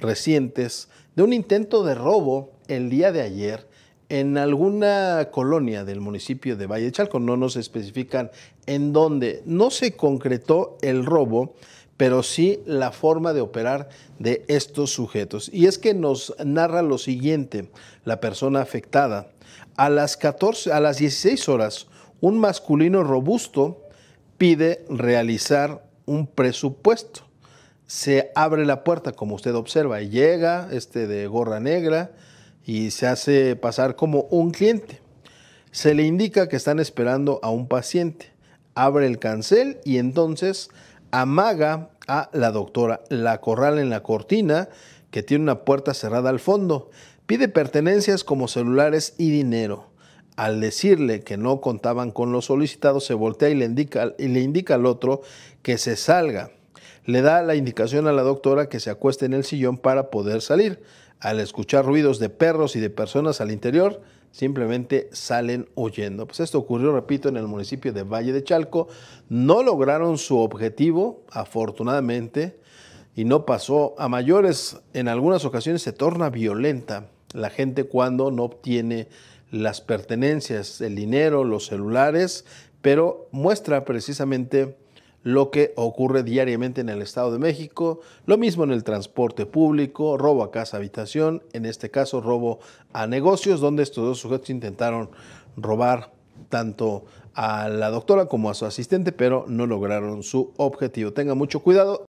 recientes de un intento de robo el día de ayer en alguna colonia del municipio de Valle de Chalco. No nos especifican en dónde. No se concretó el robo, pero sí la forma de operar de estos sujetos. Y es que nos narra lo siguiente la persona afectada. A las, 14, a las 16 horas, un masculino robusto pide realizar un presupuesto se abre la puerta, como usted observa, y llega este de gorra negra y se hace pasar como un cliente. Se le indica que están esperando a un paciente. Abre el cancel y entonces amaga a la doctora. La corral en la cortina, que tiene una puerta cerrada al fondo. Pide pertenencias como celulares y dinero. Al decirle que no contaban con lo solicitado, se voltea y le indica, y le indica al otro que se salga le da la indicación a la doctora que se acueste en el sillón para poder salir. Al escuchar ruidos de perros y de personas al interior, simplemente salen huyendo. Pues esto ocurrió, repito, en el municipio de Valle de Chalco. No lograron su objetivo, afortunadamente, y no pasó a mayores. En algunas ocasiones se torna violenta la gente cuando no obtiene las pertenencias, el dinero, los celulares, pero muestra precisamente lo que ocurre diariamente en el Estado de México, lo mismo en el transporte público, robo a casa habitación, en este caso robo a negocios, donde estos dos sujetos intentaron robar tanto a la doctora como a su asistente, pero no lograron su objetivo. Tenga mucho cuidado.